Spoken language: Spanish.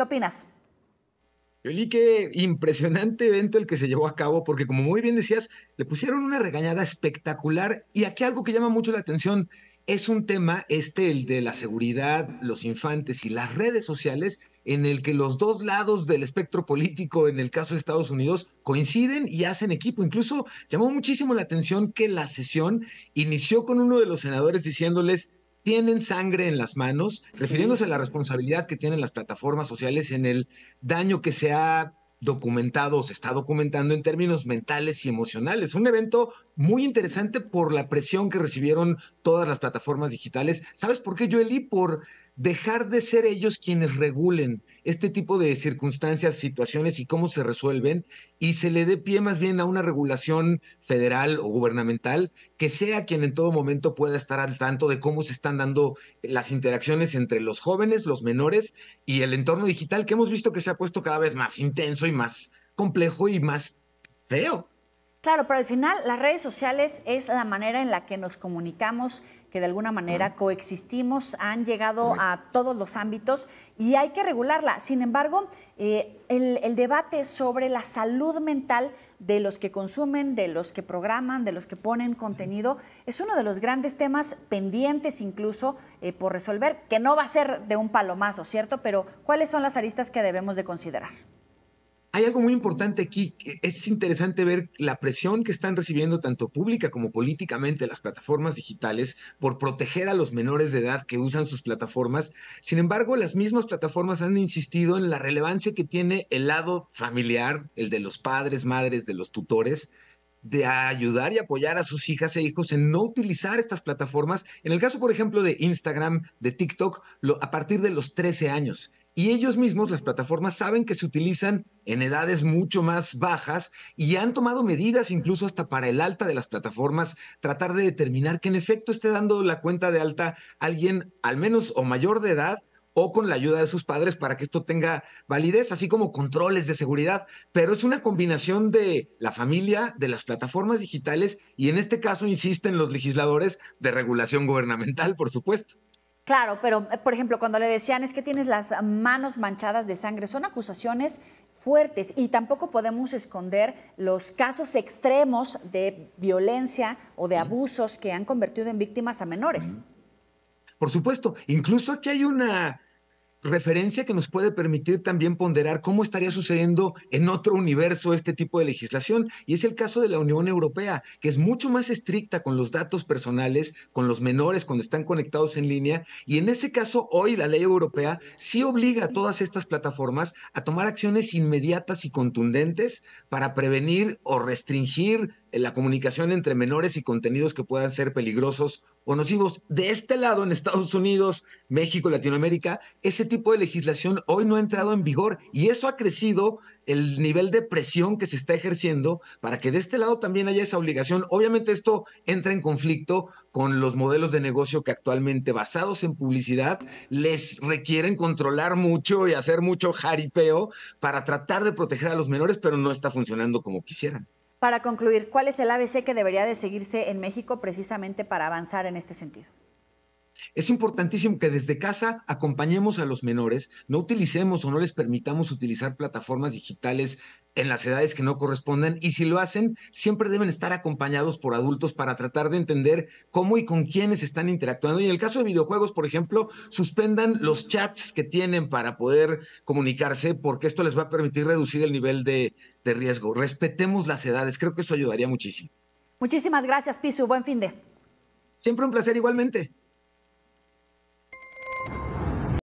¿Qué opinas? Yoli, qué impresionante evento el que se llevó a cabo, porque como muy bien decías, le pusieron una regañada espectacular y aquí algo que llama mucho la atención es un tema, este, el de la seguridad, los infantes y las redes sociales, en el que los dos lados del espectro político, en el caso de Estados Unidos, coinciden y hacen equipo. Incluso llamó muchísimo la atención que la sesión inició con uno de los senadores diciéndoles, tienen sangre en las manos, refiriéndose a la responsabilidad que tienen las plataformas sociales en el daño que se ha documentado o se está documentando en términos mentales y emocionales. Un evento muy interesante por la presión que recibieron todas las plataformas digitales. ¿Sabes por qué, Joeli? Por dejar de ser ellos quienes regulen este tipo de circunstancias, situaciones y cómo se resuelven, y se le dé pie más bien a una regulación federal o gubernamental que sea quien en todo momento pueda estar al tanto de cómo se están dando las interacciones entre los jóvenes, los menores y el entorno digital que hemos visto que se ha puesto cada vez más intenso y más complejo y más feo. Claro, pero al final las redes sociales es la manera en la que nos comunicamos, que de alguna manera coexistimos, han llegado a todos los ámbitos y hay que regularla. Sin embargo, eh, el, debate sobre la salud mental de los que consumen, de los que programan, de los que ponen contenido, es uno de los grandes temas pendientes incluso eh, por resolver, que no va a ser de un palomazo, ¿cierto? Pero ¿cuáles son las aristas que debemos de considerar? hay algo muy importante aquí. Es interesante ver la presión que están recibiendo tanto pública como políticamente las plataformas digitales por proteger a los menores de edad que usan sus plataformas. Sin embargo, las mismas plataformas han insistido en la relevancia que tiene el lado familiar, el de los padres, madres, de los tutores de ayudar y apoyar a sus hijas e hijos en no utilizar estas plataformas. En el caso, por ejemplo, de Instagram, de TikTok, a partir de los 13 años y ellos mismos, las plataformas, saben que se utilizan en edades mucho más bajas y han tomado medidas incluso hasta para el alta de las plataformas, tratar de determinar que en efecto esté dando la cuenta de alta alguien al menos o mayor de edad o con la ayuda de sus padres para que esto tenga validez, así como controles de seguridad. Pero es una combinación de la familia, de las plataformas digitales y en este caso insisten los legisladores de regulación gubernamental, por supuesto. Claro, pero eh, por ejemplo, cuando le decían es que tienes las manos manchadas de sangre, son acusaciones fuertes y tampoco podemos esconder los casos extremos de violencia o de abusos que han convertido en víctimas a menores. Por supuesto, incluso aquí hay una referencia que nos puede permitir también ponderar cómo estaría sucediendo en otro universo este tipo de legislación. Y es el caso de la Unión Europea, que es mucho más estricta con los datos personales, con los menores cuando están conectados en línea. Y en ese caso, hoy la ley europea sí obliga a todas estas plataformas a tomar acciones inmediatas y contundentes para prevenir o restringir eh, la comunicación entre menores y contenidos que puedan ser peligrosos Conocimos De este lado, en Estados Unidos, México, Latinoamérica, ese tipo de legislación hoy no ha entrado en vigor y eso ha crecido el nivel de presión que se está ejerciendo para que de este lado también haya esa obligación. Obviamente esto entra en conflicto con los modelos de negocio que actualmente basados en publicidad les requieren controlar mucho y hacer mucho jaripeo para tratar de proteger a los menores, pero no está funcionando como quisieran. Para concluir, ¿cuál es el ABC que debería de seguirse en México precisamente para avanzar en este sentido? es importantísimo que desde casa acompañemos a los menores, no utilicemos o no les permitamos utilizar plataformas digitales en las edades que no corresponden y si lo hacen, siempre deben estar acompañados por adultos para tratar de entender cómo y con quiénes están interactuando. Y en el caso de videojuegos, por ejemplo, suspendan los chats que tienen para poder comunicarse porque esto les va a permitir reducir el nivel de, riesgo. Respetemos las edades, creo que eso ayudaría muchísimo. Muchísimas gracias, Pisu. Buen fin de. Siempre un placer igualmente.